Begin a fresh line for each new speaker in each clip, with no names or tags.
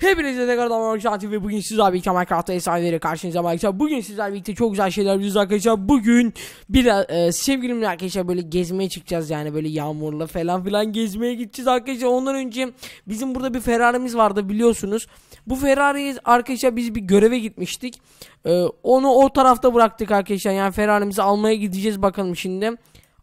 Hepinize tekrardan arkadaşlar TV bugün sizler birlikte Minecraft'ta efsaneleri karşınızda arkadaşlar. Bugün sizler birlikte çok güzel şeyler yapacağız arkadaşlar. Bugün biraz e, sevgilimle arkadaşlar böyle gezmeye çıkacağız yani böyle yağmurla falan filan gezmeye gideceğiz arkadaşlar. Ondan önce bizim burada bir Ferrari'miz vardı biliyorsunuz. Bu Ferrari'yi arkadaşlar biz bir göreve gitmiştik. E, onu o tarafta bıraktık arkadaşlar. Yani Ferrari'mizi almaya gideceğiz bakalım şimdi.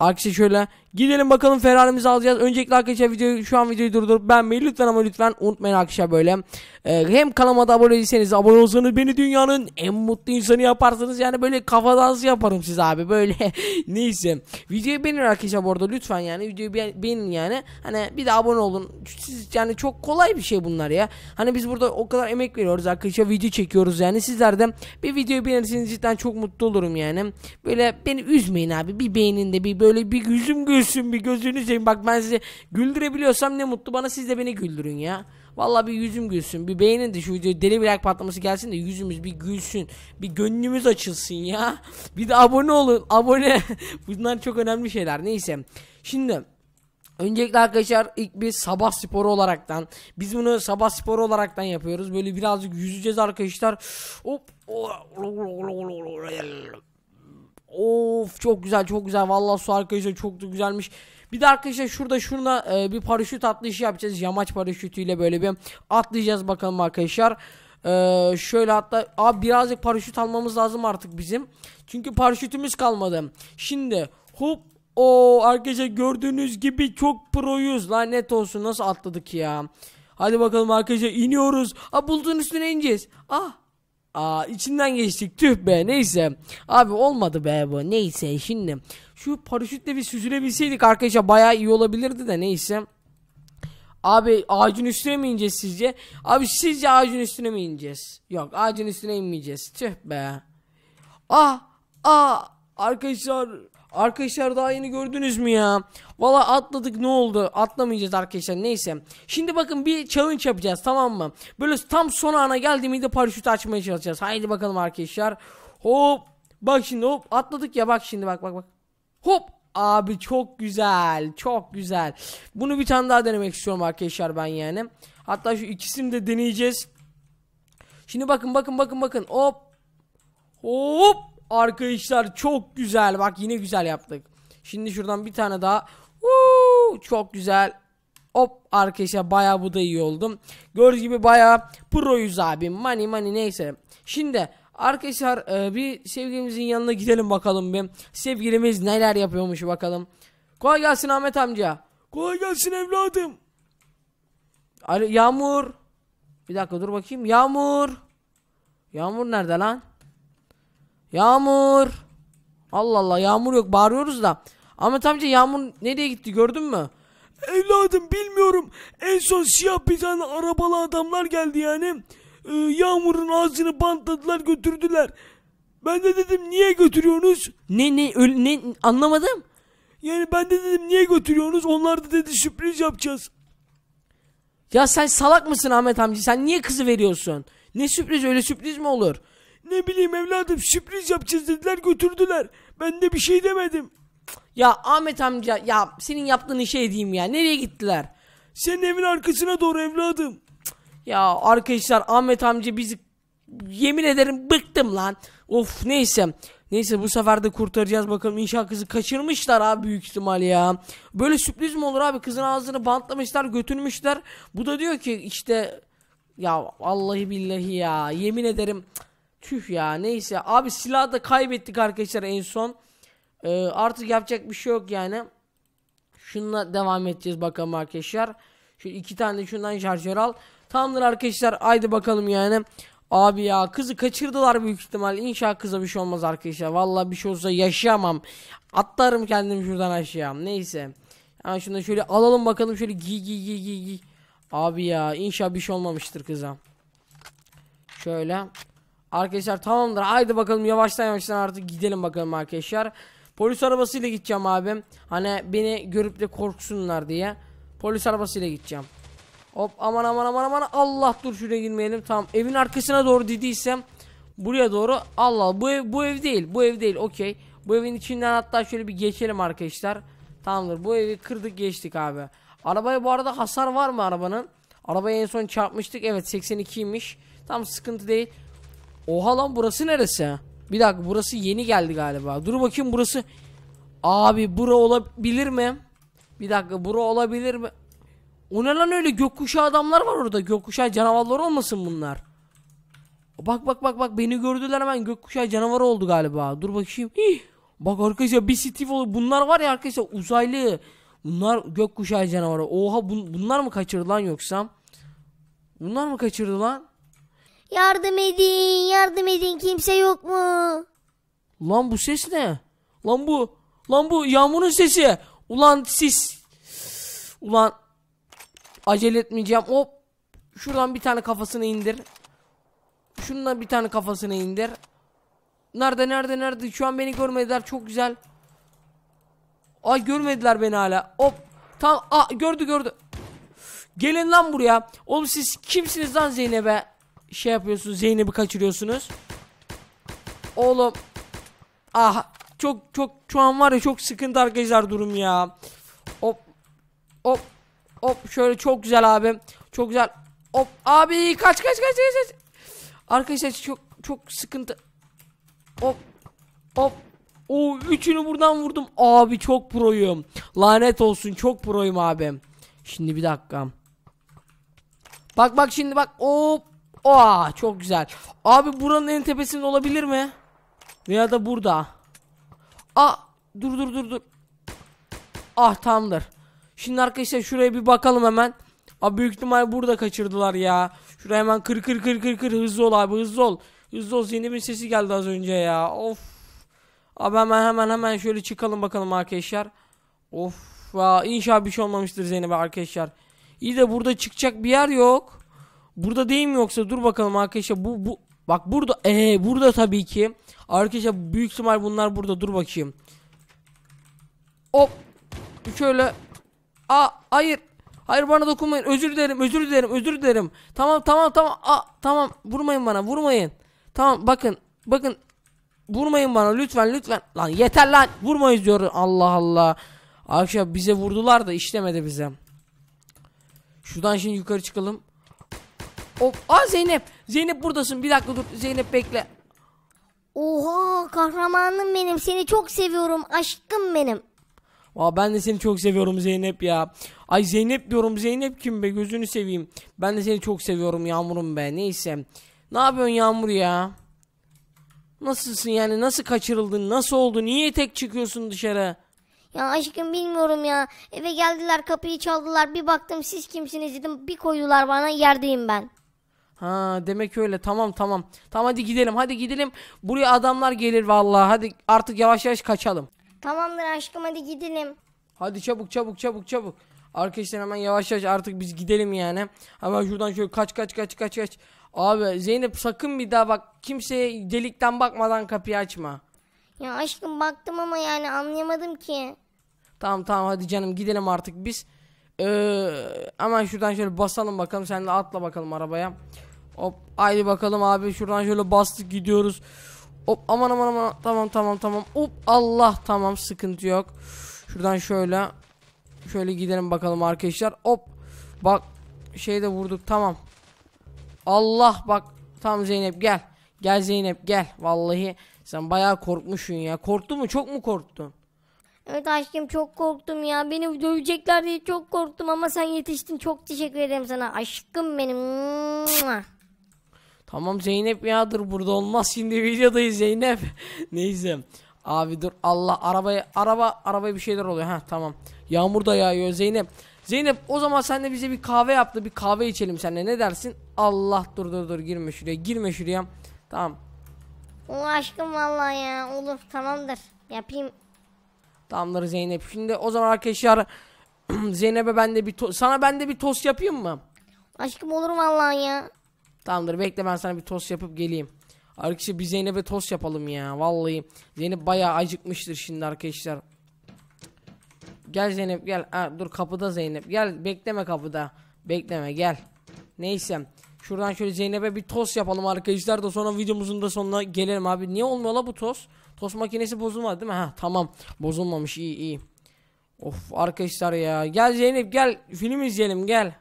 Arkadaşlar şöyle Gidelim bakalım Ferrari'mizi alacağız. Öncelikle arkadaşlar videoyu şu an videoyu durdurup beğenmeyi lütfen ama lütfen unutmayın arkadaşlar böyle. Ee, hem kanalıma da abone değilseniz abone olsanız beni dünyanın en mutlu insanı yaparsınız. Yani böyle kafa dansı yaparım siz abi böyle. Neyse. Videoyu beğenin arkadaşlar bu arada lütfen yani videoyu beğenin yani. Hani bir de abone olun. Siz yani çok kolay bir şey bunlar ya. Hani biz burada o kadar emek veriyoruz arkadaşlar. Video çekiyoruz yani. Sizler de bir videoyu beğenirseniz cidden çok mutlu olurum yani. Böyle beni üzmeyin abi. Bir beğenin de bir böyle bir yüzüm gül gülsün bir gözünü seveyim. Bak ben size güldürebiliyorsam ne mutlu bana siz de beni güldürün ya. Vallahi bir yüzüm gülsün. Bir beğenin de şu videoya deli bir like patlaması gelsin de yüzümüz bir gülsün. Bir gönlümüz açılsın ya. Bir de abone olun. Abone. Bunlar çok önemli şeyler. Neyse. Şimdi Öncelikle arkadaşlar ilk bir sabah sporu olaraktan biz bunu sabah sporu olaraktan yapıyoruz. Böyle birazcık yüzeceğiz arkadaşlar. Hop. Of çok güzel çok güzel. vallahi su arkadaşlar çok da güzelmiş. Bir de arkadaşlar şurada şuna e, bir paraşüt atlayışı yapacağız. Yamaç paraşütüyle böyle bir atlayacağız bakalım arkadaşlar. Ee, şöyle hatta abi birazcık paraşüt almamız lazım artık bizim. Çünkü paraşütümüz kalmadı. Şimdi hop o arkadaşlar gördüğünüz gibi çok proyuz. Lanet olsun nasıl atladık ya. Hadi bakalım arkadaşlar iniyoruz. Aa bulduğun üstüne ineceğiz. Ah Aa içinden geçtik tüh be neyse. Abi olmadı be bu neyse şimdi. Şu paraşütle bir süzülebilseydik arkadaşlar baya iyi olabilirdi de neyse. Abi ağacın üstüne mi ineceğiz sizce? Abi sizce ağacın üstüne mi ineceğiz? Yok ağacın üstüne inmeyeceğiz. Tüh be. Ah ah arkadaşlar Arkadaşlar daha yeni gördünüz mü ya? Valla atladık ne oldu? Atlamayacağız arkadaşlar neyse. Şimdi bakın bir challenge yapacağız tamam mı? Böyle tam son ana geldiğimizde paraşüt açmaya çalışacağız. Haydi bakalım arkadaşlar. Hop. Bak şimdi hop atladık ya bak şimdi bak bak bak. Hop. Abi çok güzel. Çok güzel. Bunu bir tane daha denemek istiyorum arkadaşlar ben yani. Hatta şu ikisini de deneyeceğiz. Şimdi bakın bakın bakın bakın. Hop. Hop. Arkadaşlar çok güzel. Bak yine güzel yaptık. Şimdi şuradan bir tane daha. Uuu, çok güzel. Hop arkadaşlar baya bu da iyi oldum. Gördüğünüz gibi baya proyuz abi. Money money neyse. Şimdi arkadaşlar e, bir sevgilimizin yanına gidelim bakalım bir. Sevgilimiz neler yapıyormuş bakalım. Kolay gelsin Ahmet amca. Kolay gelsin evladım. Yağmur. Bir dakika dur bakayım. Yağmur. Yağmur nerede lan? Yağmur. Allah Allah yağmur yok bağırıyoruz da. Ahmet amca yağmur nereye gitti gördün mü? Evladım bilmiyorum. En son siyah bir tane arabalı adamlar geldi yani. Ee, yağmurun ağzını bantladılar götürdüler. Ben de dedim niye götürüyorsunuz? Ne ne öyle, ne anlamadım. Yani ben de dedim niye götürüyorsunuz? Onlar da dedi sürpriz yapacağız. Ya sen salak mısın Ahmet amca? Sen niye kızı veriyorsun? Ne sürpriz öyle sürpriz mi olur? Ne bileyim evladım sürpriz yapacağız dediler götürdüler. Ben de bir şey demedim. Ya Ahmet amca ya senin yaptığın işe edeyim ya. Nereye gittiler? Senin evin arkasına doğru evladım. Ya arkadaşlar Ahmet amca bizi yemin ederim bıktım lan. Of neyse. Neyse bu sefer de kurtaracağız bakalım. İnşallah kızı kaçırmışlar abi büyük ihtimal ya. Böyle sürpriz mi olur abi? Kızın ağzını bantlamışlar, götürmüşler. Bu da diyor ki işte ya vallahi billahi ya yemin ederim Tüh ya neyse. Abi silahı da kaybettik arkadaşlar en son. Ee, artık yapacak bir şey yok yani. Şununla devam edeceğiz bakalım arkadaşlar. Şu iki tane şundan şarjör al. Tamamdır arkadaşlar. Haydi bakalım yani. Abi ya kızı kaçırdılar büyük ihtimal. İnşallah kıza bir şey olmaz arkadaşlar. Vallahi bir şey olsa yaşayamam. Atlarım kendim şuradan aşağıya. Neyse. Yani şunu şöyle alalım bakalım şöyle giy giy giy giy giy. Abi ya inşallah bir şey olmamıştır kıza. Şöyle. Arkadaşlar tamamdır haydi bakalım yavaştan yavaştan artık gidelim bakalım arkadaşlar. Polis arabasıyla gideceğim abim. Hani beni görüp de korksunlar diye. Polis arabasıyla gideceğim. Hop aman aman aman aman Allah dur şuraya girmeyelim. Tamam evin arkasına doğru dediysem buraya doğru Allah bu ev bu ev değil. Bu ev değil. Okey. Bu evin içinden hatta şöyle bir geçelim arkadaşlar. Tamamdır. Bu evi kırdık geçtik abi. Arabaya bu arada hasar var mı arabanın? Arabaya en son çarpmıştık. Evet 82'ymiş. Tam sıkıntı değil. Oha lan burası neresi? Bir dakika burası yeni geldi galiba. Dur bakayım burası. Abi bura olabilir mi? Bir dakika bura olabilir mi? O ne lan öyle gökkuşağı adamlar var orada. Gökkuşağı canavarlar olmasın bunlar. Bak bak bak bak beni gördüler hemen gökkuşağı canavarı oldu galiba. Dur bakayım. Hih. Bak arkadaşlar bir Steve olur. Bunlar var ya arkadaşlar uzaylı. Bunlar gökkuşağı canavarı. Oha bun bunlar mı kaçırdı lan yoksa? Bunlar mı kaçırdı lan? Yardım edin, yardım edin. Kimse yok mu? Lan bu ses ne? Lan bu, lan bu yağmurun sesi. Ulan sis. Ulan acele etmeyeceğim. Hop. Şuradan bir tane kafasını indir. Şundan bir tane kafasını indir. Nerede nerede nerede? Şu an beni görmediler. Çok güzel. Ay görmediler beni hala. Hop. Tam ah gördü gördü. Gelin lan buraya. Oğlum siz kimsiniz lan Zeynep'e? şey yapıyorsunuz. Zeynep'i kaçırıyorsunuz. Oğlum. Ah. Çok çok şu an var ya çok sıkıntı arkadaşlar durum ya. Hop. Hop. Hop. Şöyle çok güzel abi. Çok güzel. Hop. Abi kaç kaç kaç kaç. kaç. Arkadaşlar çok çok sıkıntı. Hop. Hop. O üçünü buradan vurdum. Abi çok proyum. Lanet olsun çok proyum abi. Şimdi bir dakika. Bak bak şimdi bak. Hop. Aa çok güzel. Abi buranın en tepesinde olabilir mi? Veya da burada. Aa dur dur dur dur. Ah tamdır. Şimdi arkadaşlar şuraya bir bakalım hemen. Abi büyük ihtimal burada kaçırdılar ya. Şuraya hemen kır kır kır kır kır hızlı ol abi hızlı ol. Hızlı ol yeni sesi geldi az önce ya. Of. Abi hemen hemen hemen şöyle çıkalım bakalım arkadaşlar. Of. Aa, inşallah bir şey olmamıştır Zeynep arkadaşlar. İyi de burada çıkacak bir yer yok. Burada değil mi yoksa dur bakalım arkadaşlar bu bu bak burada ee burada tabii ki arkadaşlar büyük ihtimal bunlar burada dur bakayım. Hop şöyle a hayır hayır bana dokunmayın özür dilerim özür dilerim özür dilerim tamam tamam tamam a tamam vurmayın bana vurmayın tamam bakın bakın vurmayın bana lütfen lütfen lan yeter lan vurmayız diyor Allah Allah arkadaşlar bize vurdular da işlemedi bize şuradan şimdi yukarı çıkalım Of. Aa Zeynep. Zeynep buradasın. Bir dakika dur. Zeynep bekle.
Oha kahramanım benim. Seni çok seviyorum. Aşkım benim. Aa, ben de seni çok seviyorum Zeynep
ya. Ay Zeynep diyorum. Zeynep kim be? Gözünü seveyim. Ben de seni çok seviyorum Yağmur'um be. Neyse. Ne yapıyorsun Yağmur ya? Nasılsın yani? Nasıl kaçırıldın? Nasıl oldu? Niye tek çıkıyorsun dışarı?
Ya aşkım bilmiyorum ya. Eve geldiler kapıyı çaldılar. Bir baktım siz kimsiniz dedim. Bir koydular bana yerdeyim ben.
Ha demek öyle tamam tamam. Tamam hadi gidelim hadi gidelim. Buraya adamlar gelir vallahi hadi artık yavaş yavaş kaçalım.
Tamamdır aşkım hadi gidelim. Hadi çabuk çabuk çabuk
çabuk. Arkadaşlar hemen yavaş yavaş artık biz gidelim yani. Hemen şuradan şöyle kaç kaç kaç kaç kaç. Abi Zeynep sakın bir daha bak kimseye delikten bakmadan kapıyı açma.
Ya aşkım baktım ama yani anlayamadım ki.
Tamam tamam hadi canım gidelim artık biz. Ee, hemen şuradan şöyle basalım bakalım sen de atla bakalım arabaya. Hop haydi bakalım abi şuradan şöyle bastık gidiyoruz. Hop aman aman aman tamam tamam tamam. Hop Allah tamam sıkıntı yok. Şuradan şöyle şöyle gidelim bakalım arkadaşlar. Hop bak şeyde vurduk tamam. Allah bak tam Zeynep gel. Gel Zeynep gel. Vallahi sen bayağı korkmuşsun ya. Korktun mu? Çok mu korktun?
Evet aşkım çok korktum ya. Beni dövecekler diye çok korktum ama sen yetiştin. Çok teşekkür ederim sana. Aşkım benim.
Tamam Zeynep ya dur burada olmaz şimdi videodayız Zeynep. Neyse. Abi dur Allah arabaya araba arabaya bir şeyler oluyor. Ha tamam. Yağmur da yağıyor Zeynep. Zeynep o zaman sen de bize bir kahve yaptı. Bir kahve içelim seninle. Ne dersin? Allah dur dur dur girme şuraya. Girme şuraya. Tamam.
O aşkım vallahi ya. Olur tamamdır. Yapayım.
Tamamdır Zeynep. Şimdi o zaman arkadaşlar Zeynep'e ben de bir sana ben de bir tost yapayım mı? Aşkım olur
vallahi ya.
Tamamdır bekle ben sana bir tost yapıp geleyim. Arkadaşlar bir Zeynep'e tost yapalım ya vallahi. Zeynep bayağı acıkmıştır şimdi arkadaşlar. Gel Zeynep gel. Ha, dur kapıda Zeynep. Gel bekleme kapıda. Bekleme gel. Neyse. Şuradan şöyle Zeynep'e bir tost yapalım arkadaşlar da sonra videomuzun da sonuna gelelim abi. Niye olmuyor la bu tost? Tost makinesi bozulmadı değil mi? Ha tamam. Bozulmamış iyi iyi. Of arkadaşlar ya. Gel Zeynep gel. Film izleyelim gel.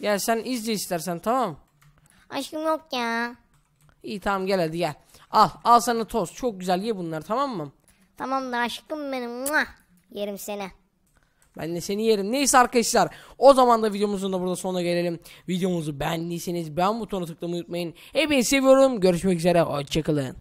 Gel sen izle istersen tamam Aşkım yok ya. İyi tamam gel hadi gel. Al al sana toz. Çok güzel ye bunları tamam mı?
Tamamdır aşkım benim. Muah. Yerim seni.
Ben de seni yerim. Neyse arkadaşlar. O zaman da videomuzun da burada sonuna gelelim. Videomuzu beğendiyseniz beğen butonuna tıklamayı unutmayın. Hepinizi seviyorum. Görüşmek üzere. Hoşçakalın.